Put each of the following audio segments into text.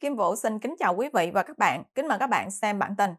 Kim Vũ xin kính chào quý vị và các bạn. Kính mời các bạn xem bản tin.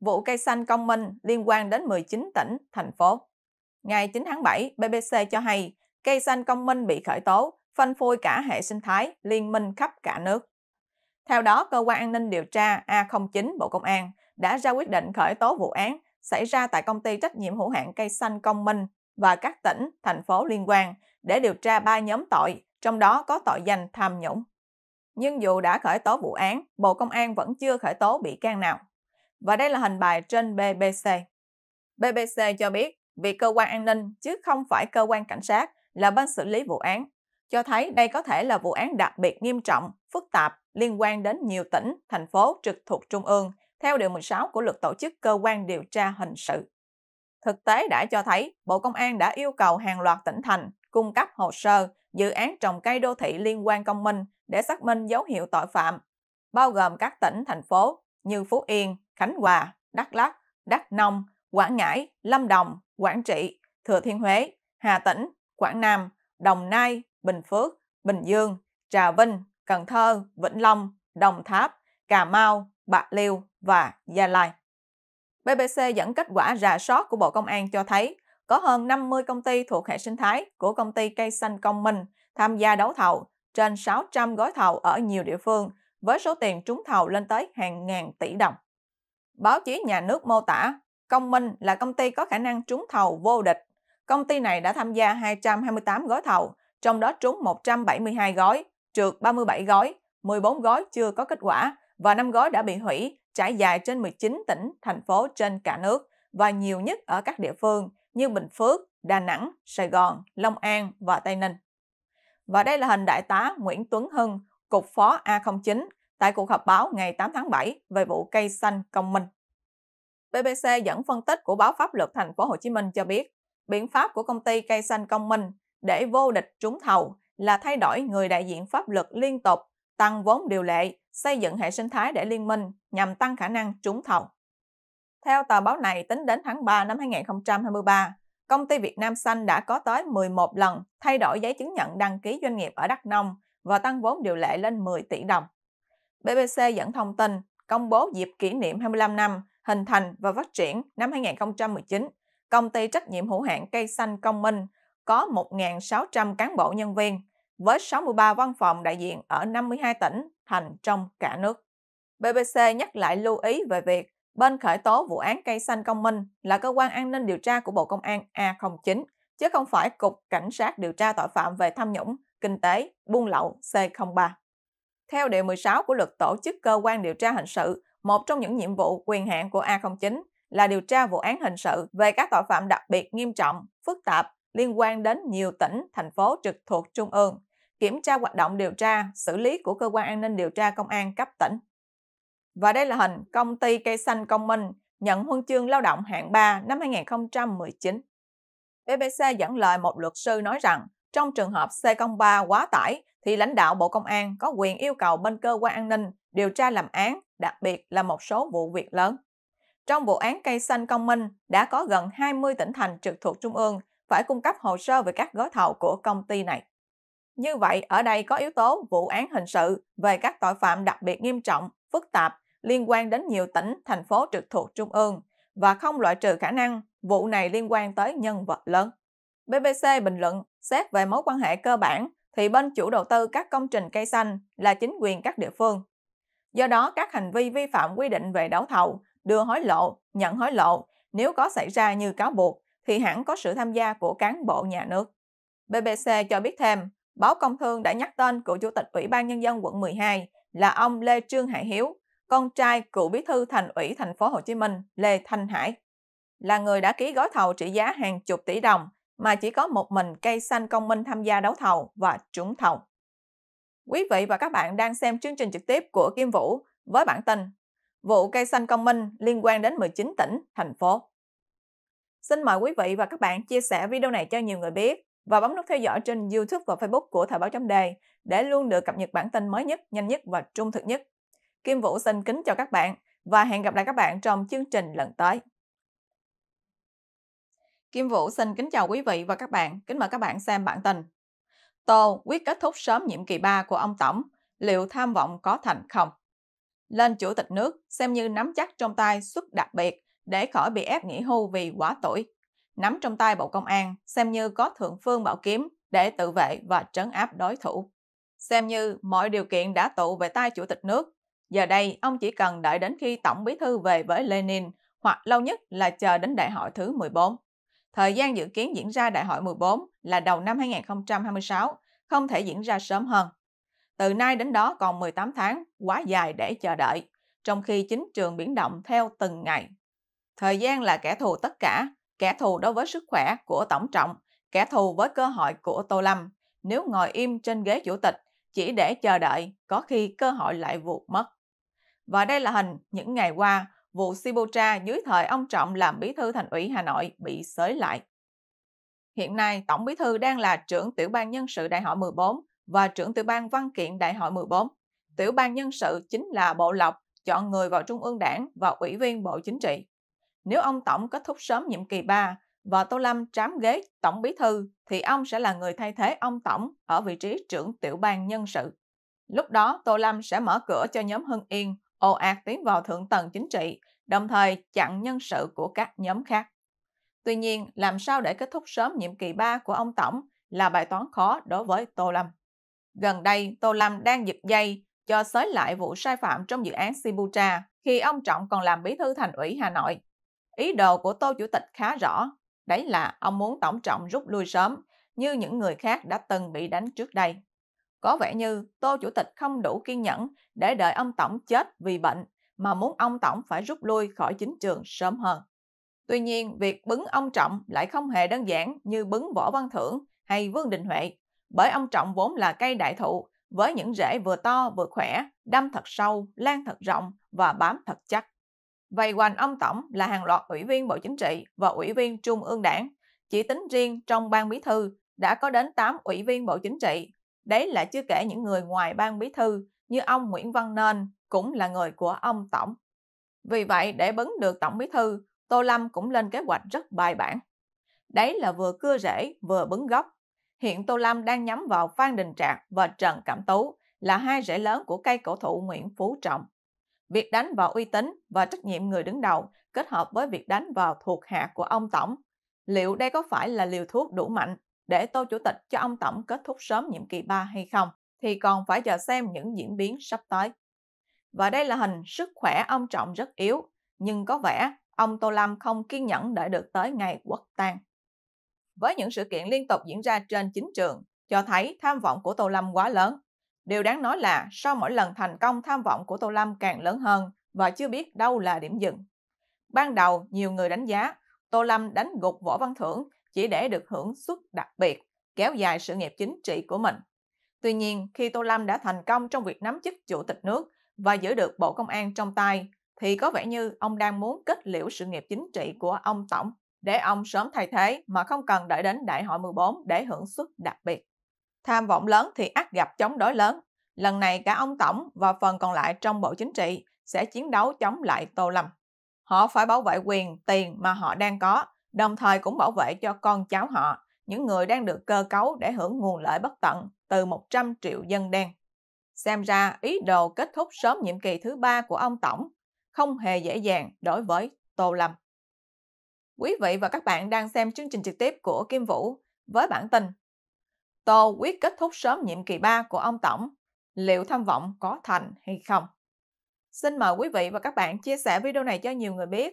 Vụ cây xanh công minh liên quan đến 19 tỉnh, thành phố. Ngày 9 tháng 7, BBC cho hay cây xanh công minh bị khởi tố, phân phôi cả hệ sinh thái, liên minh khắp cả nước. Theo đó, Cơ quan An ninh Điều tra A09 Bộ Công an đã ra quyết định khởi tố vụ án xảy ra tại công ty trách nhiệm hữu hạn cây xanh công minh và các tỉnh, thành phố liên quan để điều tra ba nhóm tội, trong đó có tội danh tham nhũng. Nhưng dù đã khởi tố vụ án, Bộ Công an vẫn chưa khởi tố bị can nào. Và đây là hình bài trên BBC. BBC cho biết, việc cơ quan an ninh chứ không phải cơ quan cảnh sát là bên xử lý vụ án, cho thấy đây có thể là vụ án đặc biệt nghiêm trọng, phức tạp, liên quan đến nhiều tỉnh, thành phố trực thuộc trung ương, theo Điều 16 của luật tổ chức cơ quan điều tra hình sự. Thực tế đã cho thấy Bộ Công an đã yêu cầu hàng loạt tỉnh thành cung cấp hồ sơ dự án trồng cây đô thị liên quan công minh để xác minh dấu hiệu tội phạm, bao gồm các tỉnh, thành phố như Phú Yên, Khánh Hòa, Đắk Lắk, Đắk Nông, Quảng Ngãi, Lâm Đồng, Quảng Trị, Thừa Thiên Huế, Hà Tĩnh, Quảng Nam, Đồng Nai, Bình Phước, Bình Dương, Trà Vinh, Cần Thơ, Vĩnh Long, Đồng Tháp, Cà Mau, Bạc Liêu và Gia Lai. BBC dẫn kết quả rà soát của Bộ Công an cho thấy có hơn 50 công ty thuộc hệ sinh thái của công ty cây xanh công minh tham gia đấu thầu trên 600 gói thầu ở nhiều địa phương với số tiền trúng thầu lên tới hàng ngàn tỷ đồng. Báo chí nhà nước mô tả Công Minh là công ty có khả năng trúng thầu vô địch. Công ty này đã tham gia 228 gói thầu, trong đó trúng 172 gói, trượt 37 gói, 14 gói chưa có kết quả và 5 gói đã bị hủy, trải dài trên 19 tỉnh, thành phố trên cả nước và nhiều nhất ở các địa phương – như Bình Phước, Đà Nẵng, Sài Gòn, Long An và Tây Ninh. Và đây là hình đại tá Nguyễn Tuấn Hưng, Cục Phó A09, tại cuộc họp báo ngày 8 tháng 7 về vụ cây xanh công minh. BBC dẫn phân tích của báo pháp luật thành phố Hồ Chí Minh cho biết, biện pháp của công ty cây xanh công minh để vô địch trúng thầu là thay đổi người đại diện pháp luật liên tục, tăng vốn điều lệ, xây dựng hệ sinh thái để liên minh nhằm tăng khả năng trúng thầu. Theo tờ báo này, tính đến tháng 3 năm 2023, công ty Việt Nam Xanh đã có tới 11 lần thay đổi giấy chứng nhận đăng ký doanh nghiệp ở Đắk Nông và tăng vốn điều lệ lên 10 tỷ đồng. BBC dẫn thông tin công bố dịp kỷ niệm 25 năm hình thành và phát triển năm 2019, công ty trách nhiệm hữu hạn cây xanh công minh có 1.600 cán bộ nhân viên với 63 văn phòng đại diện ở 52 tỉnh, thành trong cả nước. BBC nhắc lại lưu ý về việc Bên khởi tố vụ án cây xanh công minh là cơ quan an ninh điều tra của Bộ Công an A09, chứ không phải Cục Cảnh sát điều tra tội phạm về tham nhũng, kinh tế, buôn lậu C03. Theo Điều 16 của luật tổ chức cơ quan điều tra hình sự, một trong những nhiệm vụ quyền hạn của A09 là điều tra vụ án hình sự về các tội phạm đặc biệt nghiêm trọng, phức tạp, liên quan đến nhiều tỉnh, thành phố trực thuộc trung ương, kiểm tra hoạt động điều tra, xử lý của cơ quan an ninh điều tra công an cấp tỉnh. Và đây là hình công ty cây xanh công minh nhận huân chương lao động hạng 3 năm 2019. BBC dẫn lời một luật sư nói rằng trong trường hợp C03 quá tải thì lãnh đạo Bộ Công an có quyền yêu cầu bên cơ quan an ninh điều tra làm án, đặc biệt là một số vụ việc lớn. Trong vụ án cây xanh công minh đã có gần 20 tỉnh thành trực thuộc trung ương phải cung cấp hồ sơ về các gói thầu của công ty này. Như vậy, ở đây có yếu tố vụ án hình sự về các tội phạm đặc biệt nghiêm trọng, phức tạp liên quan đến nhiều tỉnh, thành phố trực thuộc trung ương và không loại trừ khả năng vụ này liên quan tới nhân vật lớn. BBC bình luận xét về mối quan hệ cơ bản thì bên chủ đầu tư các công trình cây xanh là chính quyền các địa phương. Do đó, các hành vi vi phạm quy định về đấu thầu, đưa hối lộ, nhận hối lộ nếu có xảy ra như cáo buộc thì hẳn có sự tham gia của cán bộ nhà nước. BBC cho biết thêm, báo Công Thương đã nhắc tên cựu Chủ tịch Ủy ban Nhân dân quận 12 là ông Lê Trương Hải Hiếu con trai cựu bí thư thành ủy thành phố Hồ Chí Minh Lê Thanh Hải, là người đã ký gói thầu trị giá hàng chục tỷ đồng mà chỉ có một mình cây xanh công minh tham gia đấu thầu và trúng thầu. Quý vị và các bạn đang xem chương trình trực tiếp của Kim Vũ với bản tin Vụ cây xanh công minh liên quan đến 19 tỉnh, thành phố. Xin mời quý vị và các bạn chia sẻ video này cho nhiều người biết và bấm nút theo dõi trên YouTube và Facebook của Thời báo chấm đề để luôn được cập nhật bản tin mới nhất, nhanh nhất và trung thực nhất. Kim Vũ xin kính chào các bạn và hẹn gặp lại các bạn trong chương trình lần tới. Kim Vũ xin kính chào quý vị và các bạn, kính mời các bạn xem bản tin. Tô quyết kết thúc sớm nhiệm kỳ 3 của ông Tổng, liệu tham vọng có thành không? Lên chủ tịch nước xem như nắm chắc trong tay suất đặc biệt để khỏi bị ép nghỉ hưu vì quá tuổi. Nắm trong tay Bộ Công an xem như có thượng phương bảo kiếm để tự vệ và trấn áp đối thủ. Xem như mọi điều kiện đã tụ về tay chủ tịch nước Giờ đây, ông chỉ cần đợi đến khi Tổng Bí Thư về với Lenin hoặc lâu nhất là chờ đến đại hội thứ 14. Thời gian dự kiến diễn ra đại hội 14 là đầu năm 2026, không thể diễn ra sớm hơn. Từ nay đến đó còn 18 tháng, quá dài để chờ đợi, trong khi chính trường biến động theo từng ngày. Thời gian là kẻ thù tất cả, kẻ thù đối với sức khỏe của Tổng Trọng, kẻ thù với cơ hội của Tô Lâm. Nếu ngồi im trên ghế chủ tịch, chỉ để chờ đợi, có khi cơ hội lại vụt mất. Và đây là hình những ngày qua, vụ Sibotra dưới thời ông Trọng làm bí thư thành ủy Hà Nội bị xới lại. Hiện nay, Tổng bí thư đang là trưởng tiểu ban nhân sự đại hội 14 và trưởng tiểu ban văn kiện đại hội 14. Tiểu ban nhân sự chính là bộ lọc, chọn người vào trung ương đảng và ủy viên bộ chính trị. Nếu ông Tổng kết thúc sớm nhiệm kỳ 3 và Tô Lâm trám ghế Tổng bí thư thì ông sẽ là người thay thế ông Tổng ở vị trí trưởng tiểu ban nhân sự. Lúc đó Tô Lâm sẽ mở cửa cho nhóm Hưng Yên ồ ạt tiến vào thượng tầng chính trị, đồng thời chặn nhân sự của các nhóm khác. Tuy nhiên, làm sao để kết thúc sớm nhiệm kỳ 3 của ông Tổng là bài toán khó đối với Tô Lâm. Gần đây, Tô Lâm đang giật dây cho xới lại vụ sai phạm trong dự án Sibutra khi ông Trọng còn làm bí thư thành ủy Hà Nội. Ý đồ của Tô Chủ tịch khá rõ, đấy là ông muốn Tổng Trọng rút lui sớm như những người khác đã từng bị đánh trước đây. Có vẻ như Tô Chủ tịch không đủ kiên nhẫn để đợi ông Tổng chết vì bệnh mà muốn ông Tổng phải rút lui khỏi chính trường sớm hơn. Tuy nhiên, việc bứng ông Trọng lại không hề đơn giản như bứng Võ Văn Thưởng hay Vương Đình Huệ, bởi ông Trọng vốn là cây đại thụ với những rễ vừa to vừa khỏe, đâm thật sâu, lan thật rộng và bám thật chắc. Vây quanh ông Tổng là hàng loạt ủy viên Bộ Chính trị và ủy viên Trung ương Đảng. Chỉ tính riêng trong ban bí thư đã có đến 8 ủy viên Bộ Chính trị Đấy là chưa kể những người ngoài ban bí thư như ông Nguyễn Văn Nên cũng là người của ông Tổng. Vì vậy, để bấn được Tổng bí thư, Tô Lâm cũng lên kế hoạch rất bài bản. Đấy là vừa cưa rễ vừa bấn gốc. Hiện Tô Lâm đang nhắm vào Phan Đình Trạc và Trần Cẩm Tú là hai rễ lớn của cây cổ thụ Nguyễn Phú Trọng. Việc đánh vào uy tín và trách nhiệm người đứng đầu kết hợp với việc đánh vào thuộc hạ của ông Tổng. Liệu đây có phải là liều thuốc đủ mạnh để Tô Chủ tịch cho ông Tổng kết thúc sớm nhiệm kỳ 3 hay không thì còn phải chờ xem những diễn biến sắp tới. Và đây là hình sức khỏe ông Trọng rất yếu, nhưng có vẻ ông Tô Lâm không kiên nhẫn đợi được tới ngày quốc tang. Với những sự kiện liên tục diễn ra trên chính trường, cho thấy tham vọng của Tô Lâm quá lớn. Điều đáng nói là sau mỗi lần thành công tham vọng của Tô Lâm càng lớn hơn và chưa biết đâu là điểm dừng. Ban đầu, nhiều người đánh giá Tô Lâm đánh gục Võ Văn Thưởng chỉ để được hưởng suất đặc biệt, kéo dài sự nghiệp chính trị của mình. Tuy nhiên, khi Tô Lâm đã thành công trong việc nắm chức chủ tịch nước và giữ được Bộ Công an trong tay, thì có vẻ như ông đang muốn kết liễu sự nghiệp chính trị của ông Tổng để ông sớm thay thế mà không cần đợi đến đại hội 14 để hưởng suất đặc biệt. Tham vọng lớn thì ắt gặp chống đối lớn. Lần này cả ông Tổng và phần còn lại trong Bộ Chính trị sẽ chiến đấu chống lại Tô Lâm. Họ phải bảo vệ quyền, tiền mà họ đang có đồng thời cũng bảo vệ cho con cháu họ, những người đang được cơ cấu để hưởng nguồn lợi bất tận từ 100 triệu dân đen. Xem ra ý đồ kết thúc sớm nhiệm kỳ thứ ba của ông Tổng không hề dễ dàng đối với Tô Lâm. Quý vị và các bạn đang xem chương trình trực tiếp của Kim Vũ với bản tin Tô quyết kết thúc sớm nhiệm kỳ 3 của ông Tổng, liệu tham vọng có thành hay không? Xin mời quý vị và các bạn chia sẻ video này cho nhiều người biết